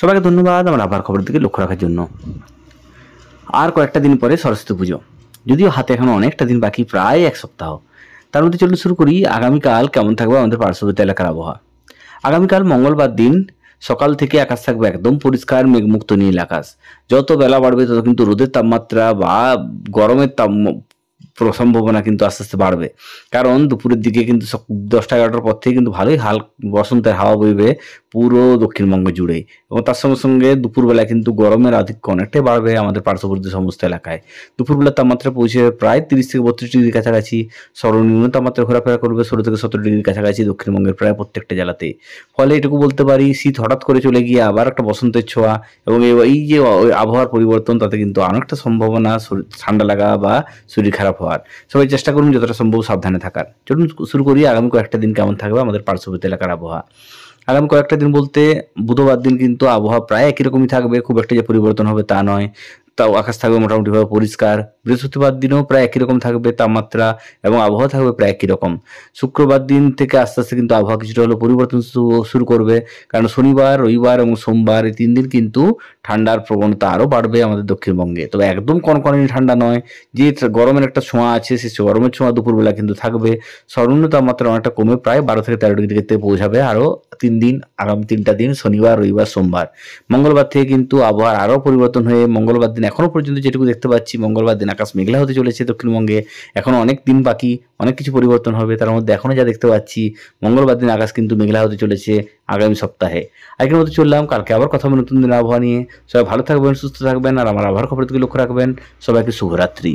সবাইকে ধন্যবাদ আমার আবার খবর দিকে লক্ষ্য রাখার জন্য আর কয়েকটা দিন পরে সরস্বতী পুজো যদিও হাতে এখনো অনেকটা দিন বাকি প্রায় এক সপ্তাহ তার মধ্যে চলতে শুরু করি আগামীকাল কেমন থাকবে আমাদের পার্শ্ববর্তী এলাকার আবহাওয়া আগামীকাল মঙ্গলবার দিন সকাল থেকে আকাশ থাকবে একদম পরিষ্কার মেঘমুক্ত নীল আকাশ যত বেলা বাড়বে তত কিন্তু রোদের তাপমাত্রা বা গরমের তাপ সম্ভাবনা কিন্তু আস্তে আস্তে বাড়বে কারণ দুপুরের দিকে কিন্তু দশটা এগারোটার পর থেকে কিন্তু ভালোই হাল বসন্তের হাওয়া বইবে পুরো দক্ষিণবঙ্গ জুড়ে এবং তার সঙ্গে সঙ্গে দুপুরবেলা কিন্তু গরমের আধিক্য অনেকটাই বাড়বে আমাদের পার্শ্ববর্তী সমস্ত এলাকায় দুপুরবেলা তাপমাত্রা পৌঁছে প্রায় তিরিশ থেকে বত্রিশ ডিগ্রি কাছাকাছি সর্বনিম্ন তাপমাত্রা ঘোরাফেরা করবে ষোলো থেকে সতেরো ডিগ্রির কাছাকাছি দক্ষিণবঙ্গের প্রায় প্রত্যেকটা জেলাতে ফলে এটুকু বলতে পারি শীত হঠাৎ করে চলে গিয়ে আবার একটা বসন্তের ছোঁয়া এবং এই যে আবহাওয়ার পরিবর্তন তাতে কিন্তু অনেকটা সম্ভাবনা ঠান্ডা লাগা বা শরীর খারাপ হওয়ার সবাই চেষ্টা করুন যতটা সম্ভব সাবধানে থাকার চলুন শুরু করি আগামী কয়েকটা দিন কেমন থাকবে আমাদের পার্শ্ববর্তী এলাকার আবহাওয়া আগামী কয়েকটা দিন বলতে বুধবার দিন কিন্তু আবহাওয়া প্রায় একই রকমই থাকবে খুব একটা যে পরিবর্তন হবে তা নয় তাও আকাশ থাকবে মোটামুটিভাবে পরিষ্কার বৃহস্পতিবার দিনেও প্রায় একই রকম থাকবে তাপমাত্রা এবং আবহাওয়া থাকবে প্রায় একই রকম শুক্রবার দিন থেকে আস্তে আস্তে কিন্তু আবহাওয়া কিছুটা হলেও পরিবর্তন শুরু করবে কারণ শনিবার রবিবার এবং সোমবার এই তিন দিন কিন্তু ঠান্ডার প্রবণতা আরও বাড়বে আমাদের দক্ষিণবঙ্গে তবে একদম কনকনে ঠান্ডা নয় যে গরমের একটা ছোঁয়া আছে সে গরমের ছোঁয়া দুপুরবেলা কিন্তু থাকবে সর্বনিম্ন তাপমাত্রা অনেকটা কমে প্রায় বারো থেকে তেরো ডিগ্রি থেকে পৌঁছাবে আরও তিন দিন আগামী তিনটা দিন শনিবার রবিবার সোমবার মঙ্গলবার থেকে কিন্তু আবহাওয়ার আরও পরিবর্তন হয়ে মঙ্গলবার দিন এখনও পর্যন্ত যেটুকু দেখতে পাচ্ছি মঙ্গলবার দিন আকাশ মেঘলা হতে চলেছে দক্ষিণবঙ্গে এখনও অনেক দিন বাকি অনেক কিছু পরিবর্তন হবে তার মধ্যে এখনও যা দেখতে পাচ্ছি মঙ্গলবার দিন আকাশ কিন্তু মেঘলা হতে চলেছে আগামী সপ্তাহে আগের মতো চললাম কালকে আবার কথা হবে নতুন দিন আবহাওয়া নিয়ে সবাই ভালো থাকবেন সুস্থ থাকবেন আর আমার আবহাওয়ার খবরের দিকে লক্ষ্য রাখবেন সবাইকে শুভরাত্রি